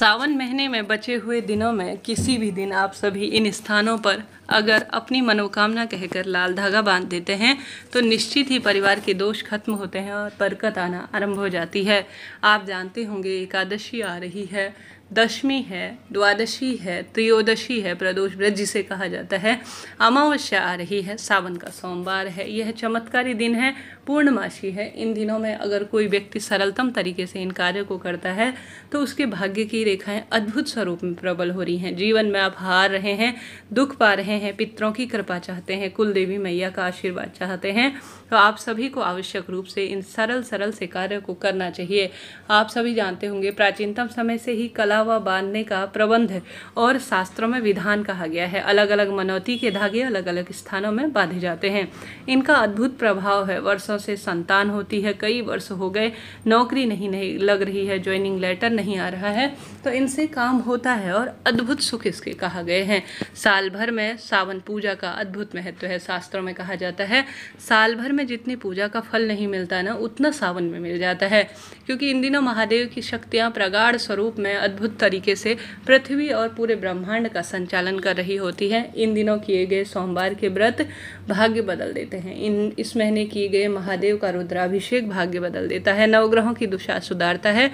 सावन महीने में बचे हुए दिनों में किसी भी दिन आप सभी इन स्थानों पर अगर अपनी मनोकामना कहकर लाल धागा बांध देते हैं तो निश्चित ही परिवार के दोष खत्म होते हैं और बरकत आना आरंभ हो जाती है आप जानते होंगे एकादशी आ रही है दशमी है द्वादशी है त्रयोदशी है प्रदोष व्रत जिसे कहा जाता है अमावस्या आ रही है सावन का सोमवार है यह चमत्कारी दिन है पूर्णमासी है इन दिनों में अगर कोई व्यक्ति सरलतम तरीके से इन कार्यों को करता है तो उसके भाग्य की रेखाएं अद्भुत स्वरूप में प्रबल हो रही हैं जीवन में आप हार रहे हैं दुख पा रहे हैं पितरों की कृपा चाहते हैं कुल देवी मैया का आशीर्वाद चाहते हैं तो आप सभी को आवश्यक रूप से इन सरल सरल से कार्यों को करना चाहिए आप सभी जानते होंगे प्राचीनतम समय से ही कला व बांधने का प्रबंध और शास्त्रों में विधान कहा गया है अलग अलग मनौती के धागे अलग अलग स्थानों में बांधे जाते हैं इनका अद्भुत प्रभाव है वर्षों वर्षों से संतान होती है कई वर्ष हो गए नौकरी नहीं नहीं लग रही है ज्वाइनिंग लेटर नहीं आ रहा है तो इनसे काम होता है और अद्भुत सुख इसके कहा गए हैं साल भर में सावन पूजा का अद्भुत महत्व है शास्त्रों में कहा जाता है साल भर में जितनी पूजा का फल नहीं मिलता ना उतना सावन में मिल जाता है क्योंकि इन दिनों महादेव की शक्तियाँ प्रगाढ़ स्वरूप में अद्भुत तरीके से पृथ्वी और पूरे ब्रह्मांड का संचालन कर रही होती है इन दिनों किए गए सोमवार के व्रत भाग्य बदल देते हैं इन इस महीने किए गए महादेव का रुद्राभिषेक भाग्य बदल देता है नवग्रहों की दुशा सुधारता है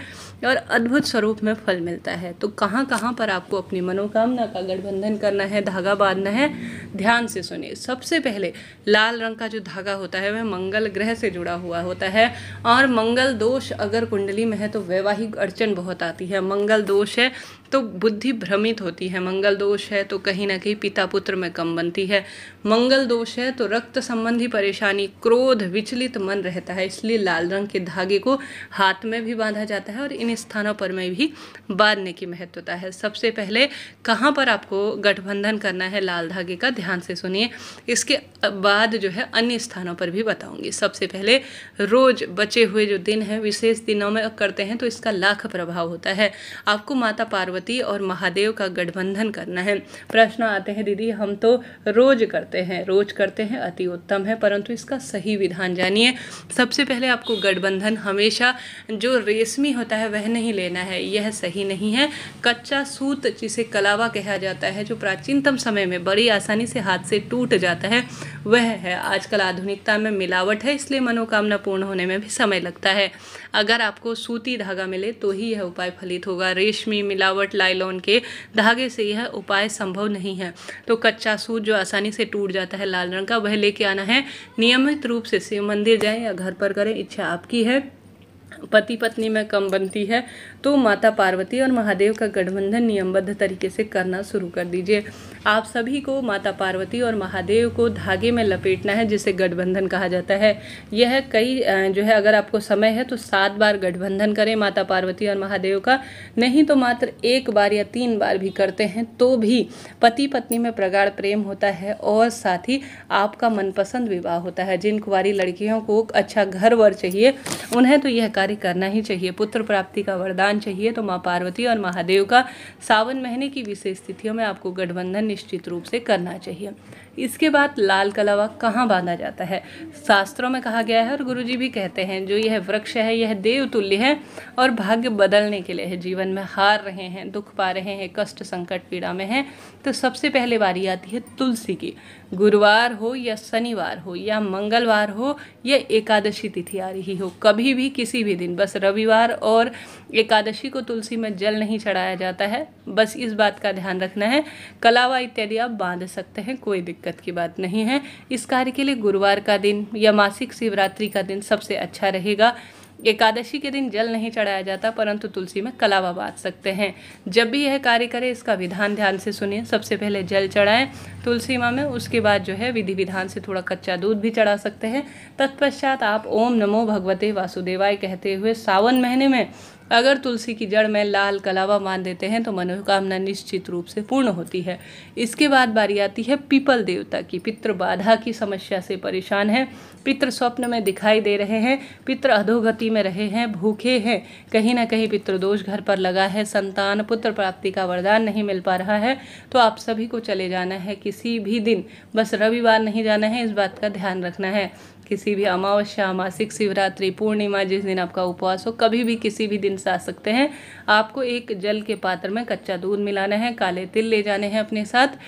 और अद्भुत स्वरूप में फल मिलता है तो कहाँ कहाँ पर आपको अपनी मनोकामना का गठबंधन करना है धागा बांधना है ध्यान से सुनिए सबसे पहले लाल रंग का जो धागा होता है वह मंगल ग्रह से जुड़ा हुआ होता है और मंगल दोष अगर कुंडली में है तो वैवाहिक अड़चन बहुत आती है मंगल दोष है तो बुद्धि भ्रमित होती है मंगल दोष है तो कहीं ना कहीं पिता पुत्र में कम बनती है मंगल दोष है तो रक्त संबंधी परेशानी क्रोध विचलित मन रहता है इसलिए लाल रंग के धागे को हाथ में भी बांधा जाता है और इन स्थानों पर में भी बांधने की महत्वता है सबसे पहले कहाँ पर आपको गठबंधन करना है लाल धागे का ध्यान से सुनिए इसके बाद जो है अन्य स्थानों पर भी बताऊंगी सबसे पहले रोज बचे हुए जो दिन है विशेष दिनों में करते हैं तो इसका लाख प्रभाव होता है आपको माता पार्वती पार्वती और महादेव का गठबंधन करना है प्रश्न आते हैं दीदी हम तो रोज करते हैं रोज करते हैं अति उत्तम है परंतु इसका सही विधान जानिए सबसे पहले आपको गठबंधन हमेशा जो रेशमी होता है वह नहीं लेना है यह सही नहीं है कच्चा सूत जिसे कलावा कहा जाता है जो प्राचीनतम समय में बड़ी आसानी से हाथ से टूट जाता है वह है आजकल आधुनिकता में मिलावट है इसलिए मनोकामना पूर्ण होने में भी समय लगता है अगर आपको सूती धागा मिले तो ही यह उपाय फलित होगा रेशमी मिलावट कॉटवर्ट लाइलॉन के धागे से यह उपाय संभव नहीं है तो कच्चा सूत जो आसानी से टूट जाता है लाल रंग का वह लेके आना है नियमित रूप से शिव मंदिर जाएं या घर पर करें इच्छा आपकी है पति पत्नी में कम बनती है तो माता पार्वती और महादेव का गठबंधन नियमबद्ध तरीके से करना शुरू कर दीजिए आप सभी को माता पार्वती और महादेव को धागे में लपेटना है जिसे गठबंधन कहा जाता है यह कई जो है अगर आपको समय है तो सात बार गठबंधन करें माता पार्वती और महादेव का नहीं तो मात्र एक बार या तीन बार भी करते हैं तो भी पति पत्नी में प्रगाढ़ प्रेम होता है और साथ ही आपका मनपसंद विवाह होता है जिन कुंवारी लड़कियों को अच्छा घर वर चाहिए उन्हें तो यह कार्य करना ही चाहिए पुत्र प्राप्ति का वरदान वरदान चाहिए तो माँ पार्वती और महादेव का सावन महीने की विशेष स्थितियों में आपको गठबंधन निश्चित रूप से करना चाहिए इसके बाद लाल कलावा कहाँ बांधा जाता है शास्त्रों में कहा गया है और गुरु भी कहते हैं जो यह वृक्ष है यह देवतुल्य है और भाग्य बदलने के लिए है जीवन में हार रहे हैं दुख पा रहे हैं कष्ट संकट पीड़ा में हैं तो सबसे पहले बारी आती है तुलसी की गुरुवार हो या शनिवार हो या मंगलवार हो या एकादशी तिथि आ रही हो कभी भी किसी भी दिन बस रविवार और एकादशी को तुलसी में जल नहीं चढ़ाया जाता है बस इस बात का ध्यान रखना है कलावा इत्यादि आप बांध सकते हैं कोई दिक्कत की बात नहीं है इस कार्य के लिए गुरुवार का दिन या मासिक शिवरात्रि का दिन सबसे अच्छा रहेगा एकादशी के दिन जल नहीं चढ़ाया जाता परंतु तुलसी में कलावा बांध सकते हैं जब भी यह कार्य करें इसका विधान ध्यान से सुनिए सबसे पहले जल चढ़ाएं तुलसी माँ में उसके बाद जो है विधि विधान से थोड़ा कच्चा दूध भी चढ़ा सकते हैं तत्पश्चात आप ओम नमो भगवते वासुदेवाय कहते हुए सावन महीने में अगर तुलसी की जड़ में लाल कलावा मान देते हैं तो मनोकामना निश्चित रूप से पूर्ण होती है इसके बाद बारी आती है पीपल देवता की पितृ बाधा की समस्या से परेशान है पितृ स्वप्न में दिखाई दे रहे हैं पितृ अधोगति में रहे हैं भूखे हैं कहीं ना कहीं पितृदोष घर पर लगा है संतान पुत्र प्राप्ति का वरदान नहीं मिल पा रहा है तो आप सभी को चले जाना है किसी भी दिन बस रविवार नहीं जाना है इस बात का ध्यान रखना है किसी भी अमावस्या मासिक शिवरात्रि पूर्णिमा जिस दिन आपका उपवास हो कभी भी किसी भी दिन हिंट्स आ सकते हैं आपको एक जल के पात्र में कच्चा दूध मिलाना है काले तिल ले जाने हैं अपने साथ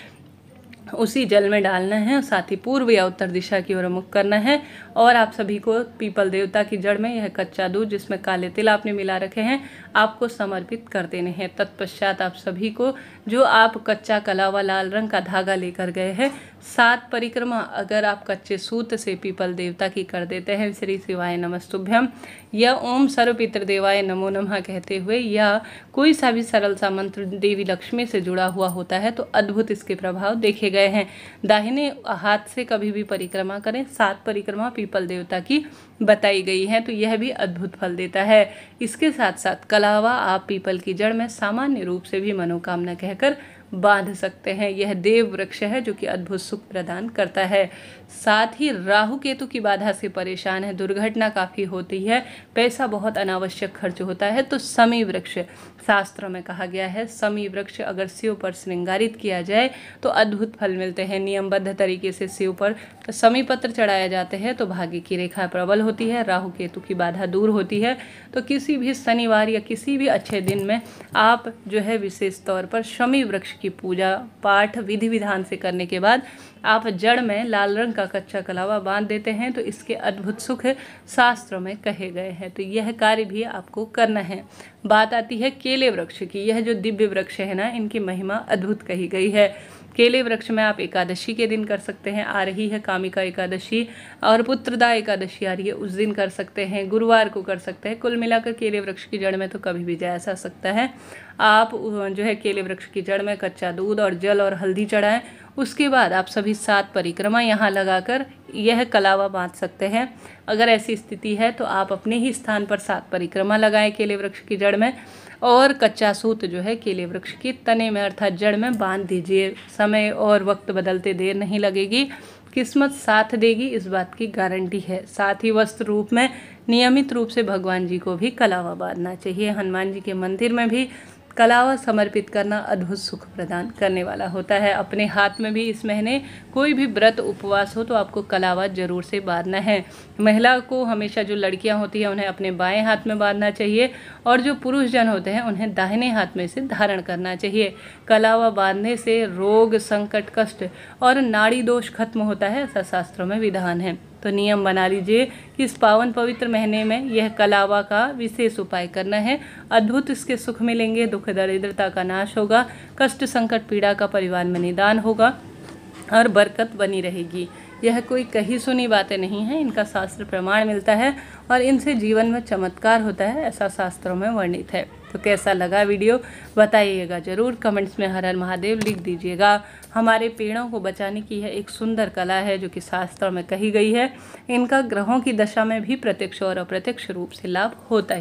उसी जल में डालना है साथ ही पूर्व या उत्तर दिशा की ओर मुख करना है और आप सभी को पीपल देवता की जड़ में यह कच्चा दूध जिसमें काले तिल आपने मिला रखे हैं आपको समर्पित कर देने हैं तत्पश्चात आप सभी को जो आप कच्चा कला व लाल रंग का धागा लेकर गए हैं सात परिक्रमा अगर आप कच्चे सूत से पीपल देवता की कर देते हैं श्री शिवाय नमस्तुभ्यम या ओम सर्वपित्र देवाय नमो नमः कहते हुए या कोई सा भी सरल सा मंत्र देवी लक्ष्मी से जुड़ा हुआ होता है तो अद्भुत इसके प्रभाव देखे गए हैं दाहिने हाथ से कभी भी परिक्रमा करें सात परिक्रमा पीपल देवता की बताई गई है तो यह भी अद्भुत फल देता है इसके साथ साथ कला अलावा आप पीपल की जड़ में सामान्य रूप से भी मनोकामना कहकर बांध सकते हैं यह देव वृक्ष है जो कि अद्भुत सुख प्रदान करता है साथ ही राहु केतु की बाधा से परेशान है दुर्घटना काफ़ी होती है पैसा बहुत अनावश्यक खर्च होता है तो समी वृक्ष शास्त्र में कहा गया है समी वृक्ष अगर शिव पर श्रृंगारित किया जाए तो अद्भुत फल मिलते हैं नियमबद्ध तरीके से शिव पर समी पत्र चढ़ाए जाते हैं तो भाग्य की रेखा प्रबल होती है राहु केतु की बाधा दूर होती है तो किसी भी शनिवार या किसी भी अच्छे दिन में आप जो है विशेष तौर पर शमी वृक्ष की पूजा पाठ विधि विधान से करने के बाद आप जड़ में लाल रंग का कच्चा कलावा बांध देते हैं तो इसके अद्भुत सुख शास्त्रों में कहे गए हैं तो यह कार्य भी आपको करना है बात आती है केले वृक्ष की यह जो दिव्य वृक्ष है ना इनकी महिमा अद्भुत कही गई है केले वृक्ष में आप एकादशी के दिन कर सकते हैं आ रही है कामिका एकादशी और पुत्रदा एकादशी आ रही है उस दिन कर सकते हैं गुरुवार को कर सकते हैं कुल मिलाकर केले वृक्ष की जड़ में तो कभी भी जाया जा सकता है आप जो है केले वृक्ष की जड़ में कच्चा दूध और जल और हल्दी चढ़ाएं उसके बाद आप सभी सात परिक्रमा यहाँ लगाकर यह कलावा बांध सकते हैं अगर ऐसी स्थिति है तो आप अपने ही स्थान पर सात परिक्रमा लगाएं केले वृक्ष की जड़ में और कच्चा सूत जो है केले वृक्ष की तने में अर्थात जड़ में बांध दीजिए समय और वक्त बदलते देर नहीं लगेगी किस्मत साथ देगी इस बात की गारंटी है साथ ही वस्त्र रूप में नियमित रूप से भगवान जी को भी कलावा बांधना चाहिए हनुमान जी के मंदिर में भी कला व समर्पित करना अद्भुत सुख प्रदान करने वाला होता है अपने हाथ में भी इस महीने कोई भी व्रत उपवास हो तो आपको कलावा जरूर से बांधना है महिला को हमेशा जो लड़कियां होती हैं उन्हें अपने बाएं हाथ में बांधना चाहिए और जो पुरुष जन होते हैं उन्हें दाहिने हाथ में से धारण करना चाहिए कलावा बांधने से रोग संकट कष्ट और नाड़ी दोष खत्म होता है ऐसा शास्त्रों में विधान है तो नियम बना लीजिए कि इस पावन पवित्र महीने में यह कलावा का विशेष उपाय करना है अद्भुत इसके सुख मिलेंगे दुख दरिद्रता का नाश होगा कष्ट संकट पीड़ा का परिवार में निदान होगा और बरकत बनी रहेगी यह कोई कही सुनी बातें नहीं है इनका शास्त्र प्रमाण मिलता है और इनसे जीवन में चमत्कार होता है ऐसा शास्त्रों में वर्णित है तो कैसा लगा वीडियो बताइएगा ज़रूर कमेंट्स में हर हर महादेव लिख दीजिएगा हमारे पेड़ों को बचाने की यह एक सुंदर कला है जो कि शास्त्रों में कही गई है इनका ग्रहों की दशा में भी प्रत्यक्ष और अप्रत्यक्ष रूप से लाभ होता है